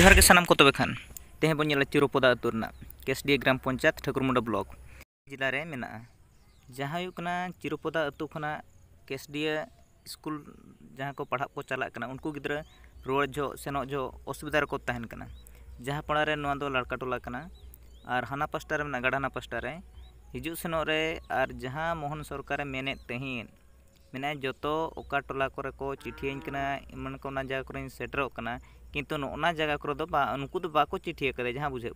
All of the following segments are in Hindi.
जोहर के सामान तब खान तेह बोल चिरुपदा अतुना केसडी ग्राम पंचायत ठाकुरमुंडा ब्लक जिले में जहाँ तिरुपदा अतु खुना केसडिया स्कूल जहाँ को पढ़ा को चलना उनको गिद्र रुआ जो सेन जो असुविधा को तहन कर जहाँपड़ारे लड़का टोला हाना पास्टा गाढ़ा हाना पास्टा हजू सेनोरे जहाँ मोहन सरकार मेने तेहन मैंने जो अका टला को चिठिया इमान को जगह को सेटर कि नोना जगह को बाको चिठिया कदे जहाँ बुझे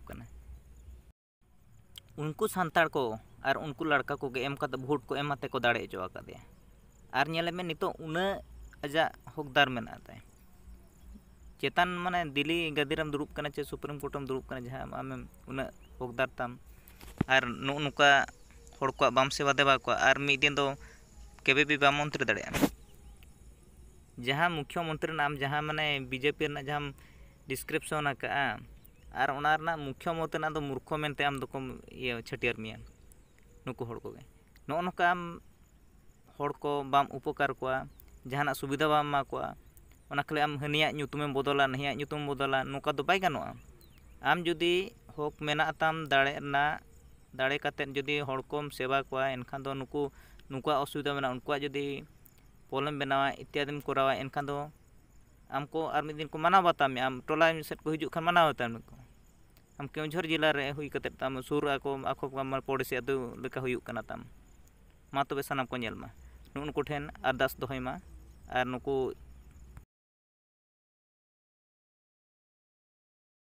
उनको सानता को और उनको लड़का को भोट को एमते को दाड़े अच्छे और नलेमे नित आजा हकदार मेना चेतान मान दिल्ली गादीराम दुर्ब कर चे सुप्रीम कोर्ट में दुरब करना जहाँ आम उकदारता नौ नौका बम सेवा देवा को और मीदिन केबे भी बाम मंत्री दाड़ा ᱡᱟᱦᱟᱸ ᱢᱩᱠᱷᱭᱚ ᱢᱚᱱᱛᱨᱤ ᱨᱮᱱᱟᱜ ᱡᱟᱦᱟᱸ ᱢᱟᱱᱮ ᱵᱤᱡᱮᱯᱤ ᱨᱮᱱᱟᱜ ᱡᱟᱦᱟᱸ ᱰᱤᱥᱠᱨᱤᱯᱥᱚᱱ ᱟᱠᱟᱜᱼᱟ ᱟᱨ ᱚᱱᱟ ᱨᱮᱱᱟᱜ ᱢᱩᱠᱷᱭᱚ ᱢᱚᱛ ᱨᱮᱱᱟᱜ ᱫᱚ ᱢᱩᱨᱠᱷᱚ ᱢᱮᱱᱛᱮ ᱟᱢ ᱫᱚᱠᱚ ᱤᱭᱟᱹ ᱪᱷᱟᱹᱴᱭᱟᱹᱨ ᱢᱮᱭᱟ ᱱᱩᱠᱩ ᱦᱚᱲ ᱠᱚᱜᱮ ᱱᱚᱜᱼᱚ ᱱᱚᱝᱠᱟ ᱟᱢ ᱦᱚᱲ ᱠᱚ ᱵᱟᱢ ᱩᱯᱚᱠᱟᱨ ᱠᱚᱣᱟ ᱡᱟᱦᱟᱱᱟᱜ ᱥᱩᱵᱤᱫᱷᱟ ᱵᱟᱢ ᱮᱢᱟ ᱠᱚᱣᱟ ᱚᱱᱟ ᱠᱷᱟᱹᱞᱤ ᱟᱢ ᱦᱟᱹᱱᱤᱭᱟᱜ ᱧᱩᱛᱩᱢᱮᱢ ᱵᱚᱫᱚᱞᱟ ᱱᱟᱹᱦᱤᱭᱟᱜ ᱧᱩᱛᱩᱢ ᱵᱚᱫᱚᱞᱟ ᱱᱚᱝᱠᱟ ᱫᱚ ᱵᱟᱭ ᱜᱟᱱᱚᱜᱼᱟ ᱟᱢ ᱡᱩᱫᱤ ᱦᱚᱠ ᱢᱮᱱᱟᱜ ᱛᱟᱢ ᱫᱟᱲᱮ ᱨᱮᱱᱟᱜ ᱫᱟᱲᱮ ᱠᱟᱛᱮᱫ ᱡᱩᱫᱤ ᱦᱚᱲ ᱠᱚᱢ ᱥᱮᱵᱟ ᱠᱚᱣᱟ ᱮᱱᱠᱷᱟᱱ ᱫᱚ ᱱᱩᱠᱩ ᱱᱩᱠᱩᱣᱟᱜ ᱚᱥᱩᱵᱤᱫᱷᱟ ᱢᱮᱱᱟᱜᱼᱟ ᱩᱱᱠᱩᱣᱟᱜ ᱡᱩᱫᱤ ᱯᱚᱞᱮᱢ ᱵᱮᱱᱟᱣᱟ ᱤᱛᱛᱟᱫᱤᱢ ᱠᱚᱨᱟᱣᱟ ᱮᱱᱠᱷᱟᱱ ᱫᱚ ᱟᱢᱠᱚ ᱟᱨ ᱢᱤᱫ ᱫᱤᱱ ᱠᱚ ᱢᱟᱱᱟᱣ ᱵᱟᱛᱟᱣ ᱢᱮᱭᱟ ᱟᱢ ᱴᱚᱞᱟ ᱥᱮᱫ ᱠᱚ ᱦᱤᱡᱩᱜ ᱠᱷᱟᱱ ᱢᱟᱱᱟᱣ ᱵᱟᱛᱟᱣ ᱢᱮᱠᱚ ᱟᱢ ᱠᱮᱣᱡᱷᱚᱨ ᱡᱮᱞᱟ ᱨᱮ ᱦᱩᱭ ᱠᱟᱛᱮᱫ ᱛᱟᱢ ᱥᱩᱨ ᱟᱠᱚ ᱟᱠᱚ ᱯᱚᱲᱮᱥᱤ ᱟᱹᱛᱩ ᱞᱮᱠᱟ ᱦᱩᱭᱩᱜ ᱠᱟᱱᱟ ᱛᱟᱢ ᱢᱟ ᱛᱚᱵᱮ ᱥᱟᱱᱟᱢ ᱠᱚ ᱧᱮᱞ ᱢᱟ ᱱᱩᱜᱼᱩ ᱱᱩᱠᱩ ᱴᱷᱮᱱ ᱟᱨᱫᱟᱥ ᱫᱚᱦᱚᱭ ᱢᱟ ᱟᱨ ᱱᱩᱠᱩ